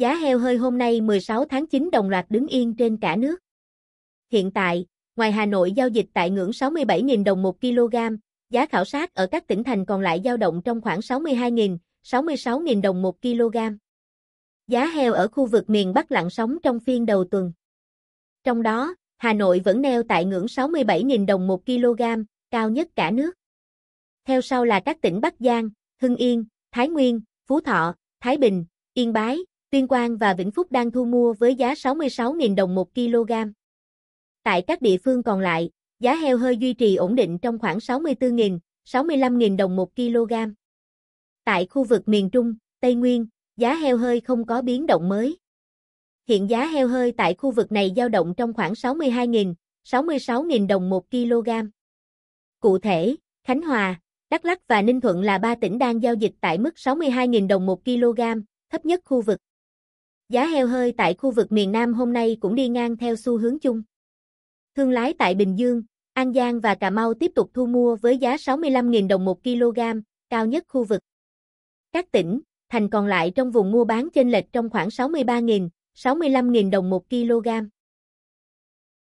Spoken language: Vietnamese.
Giá heo hơi hôm nay 16 tháng 9 đồng loạt đứng yên trên cả nước. Hiện tại, ngoài Hà Nội giao dịch tại ngưỡng 67.000 đồng 1 kg, giá khảo sát ở các tỉnh thành còn lại dao động trong khoảng 62.000, 66.000 đồng 1 kg. Giá heo ở khu vực miền Bắc lặng sóng trong phiên đầu tuần. Trong đó, Hà Nội vẫn neo tại ngưỡng 67.000 đồng 1 kg, cao nhất cả nước. Theo sau là các tỉnh Bắc Giang, Hưng Yên, Thái Nguyên, Phú Thọ, Thái Bình, Yên Bái, Tuyên Quang và Vĩnh Phúc đang thu mua với giá 66.000 đồng 1 kg. Tại các địa phương còn lại, giá heo hơi duy trì ổn định trong khoảng 64.000, 65.000 đồng 1 kg. Tại khu vực miền Trung, Tây Nguyên, giá heo hơi không có biến động mới. Hiện giá heo hơi tại khu vực này dao động trong khoảng 62.000, 66.000 đồng 1 kg. Cụ thể, Khánh Hòa, Đắk Lắk và Ninh Thuận là ba tỉnh đang giao dịch tại mức 62.000 đồng 1 kg, thấp nhất khu vực. Giá heo hơi tại khu vực miền Nam hôm nay cũng đi ngang theo xu hướng chung. Thương lái tại Bình Dương, An Giang và Cà Mau tiếp tục thu mua với giá 65.000 đồng 1 kg, cao nhất khu vực. Các tỉnh, thành còn lại trong vùng mua bán chênh lệch trong khoảng 63.000, 65.000 đồng 1 kg.